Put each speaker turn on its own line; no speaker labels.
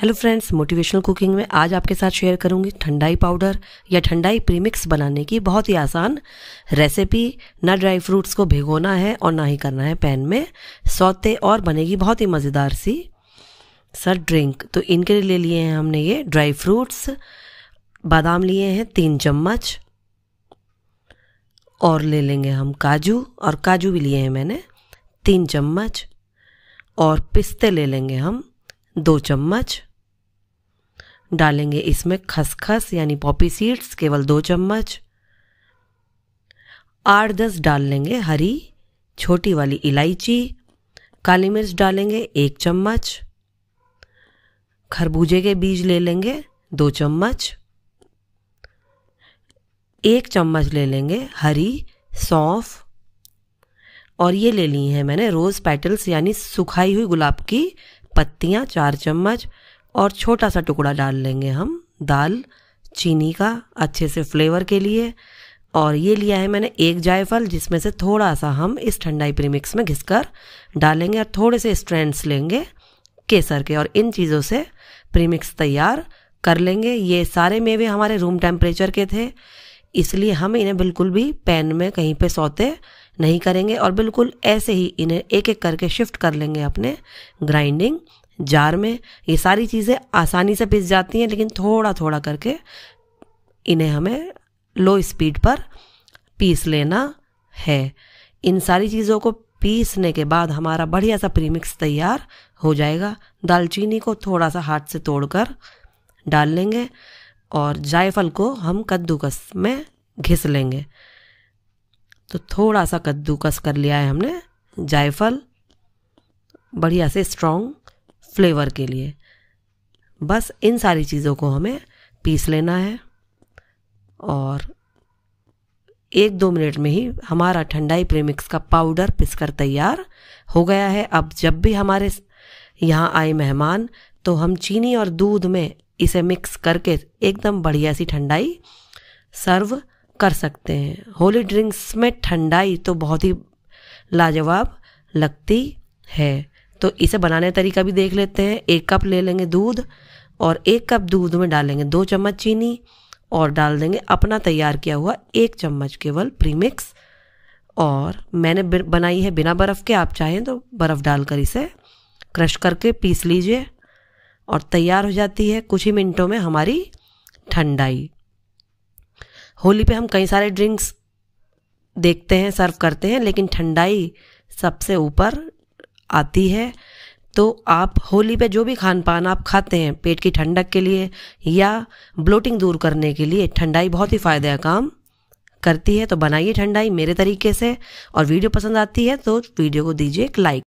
hello friends motivational cooking में आज आपके साथ शेयर करूंगी ठंडाई पाउडर या ठंडाई प्रीमिक्स बनाने की बहुत ही आसान रेसिपी ना ड्राई फ्रूट्स को भिगोना है और ना ही करना है पैन में सौते और बनेगी बहुत ही मज़ेदार सी सर ड्रिंक तो इनके लिए ले लिए हैं हमने ये ड्राई फ्रूट्स बादाम लिए हैं तीन चम्मच और ले लेंगे हम काजू और काजू भी लिए हैं मैंने तीन चम्मच और पिस्ते ले लेंगे हम दो चम्मच डालेंगे इसमें खसखस यानी पॉपी सीड्स केवल दो चम्मच आठ दस डाल लेंगे हरी छोटी वाली इलायची काली मिर्च डालेंगे एक चम्मच खरबूजे के बीज ले लेंगे दो चम्मच एक चम्मच ले लेंगे हरी सौंफ और ये ले ली है मैंने रोज़ पेटल्स यानी सुखाई हुई गुलाब की पत्तियाँ चार चम्मच और छोटा सा टुकड़ा डाल लेंगे हम दाल चीनी का अच्छे से फ्लेवर के लिए और ये लिया है मैंने एक जायफल जिसमें से थोड़ा सा हम इस ठंडाई प्रीमिक्स में घिस डालेंगे और थोड़े से स्ट्रेंड्स लेंगे केसर के और इन चीज़ों से प्रीमिक्स तैयार कर लेंगे ये सारे मेवे हमारे रूम टेम्परेचर के थे इसलिए हम इन्हें बिल्कुल भी पैन में कहीं पे सोते नहीं करेंगे और बिल्कुल ऐसे ही इन्हें एक एक करके शिफ्ट कर लेंगे अपने ग्राइंडिंग जार में ये सारी चीज़ें आसानी से पिस जाती हैं लेकिन थोड़ा थोड़ा करके इन्हें हमें लो स्पीड पर पीस लेना है इन सारी चीज़ों को पीसने के बाद हमारा बढ़िया सा प्रीमिक्स तैयार हो जाएगा दालचीनी को थोड़ा सा हाथ से तोड़कर डाल लेंगे और जायफल को हम कद्दूकस में घिस लेंगे तो थोड़ा सा कद्दूकस कर लिया है हमने जायफल बढ़िया से स्ट्रॉन्ग फ्लेवर के लिए बस इन सारी चीज़ों को हमें पीस लेना है और एक दो मिनट में ही हमारा ठंडाई प्रीमिक्स का पाउडर पिसकर तैयार हो गया है अब जब भी हमारे यहाँ आए मेहमान तो हम चीनी और दूध में इसे मिक्स करके एकदम बढ़िया सी ठंडाई सर्व कर सकते हैं होली ड्रिंक्स में ठंडाई तो बहुत ही लाजवाब लगती है तो इसे बनाने का तरीका भी देख लेते हैं एक कप ले लेंगे दूध और एक कप दूध में डालेंगे दो चम्मच चीनी और डाल देंगे अपना तैयार किया हुआ एक चम्मच केवल प्रीमिक्स और मैंने बनाई है बिना बर्फ़ के आप चाहें तो बर्फ़ डालकर इसे क्रश करके पीस लीजिए और तैयार हो जाती है कुछ ही मिनटों में हमारी ठंडाई होली पे हम कई सारे ड्रिंक्स देखते हैं सर्व करते हैं लेकिन ठंडाई सबसे ऊपर आती है तो आप होली पे जो भी खान पान आप खाते हैं पेट की ठंडक के लिए या ब्लोटिंग दूर करने के लिए ठंडाई बहुत ही फ़ायदे का काम करती है तो बनाइए ठंडाई मेरे तरीके से और वीडियो पसंद आती है तो वीडियो को दीजिए एक लाइक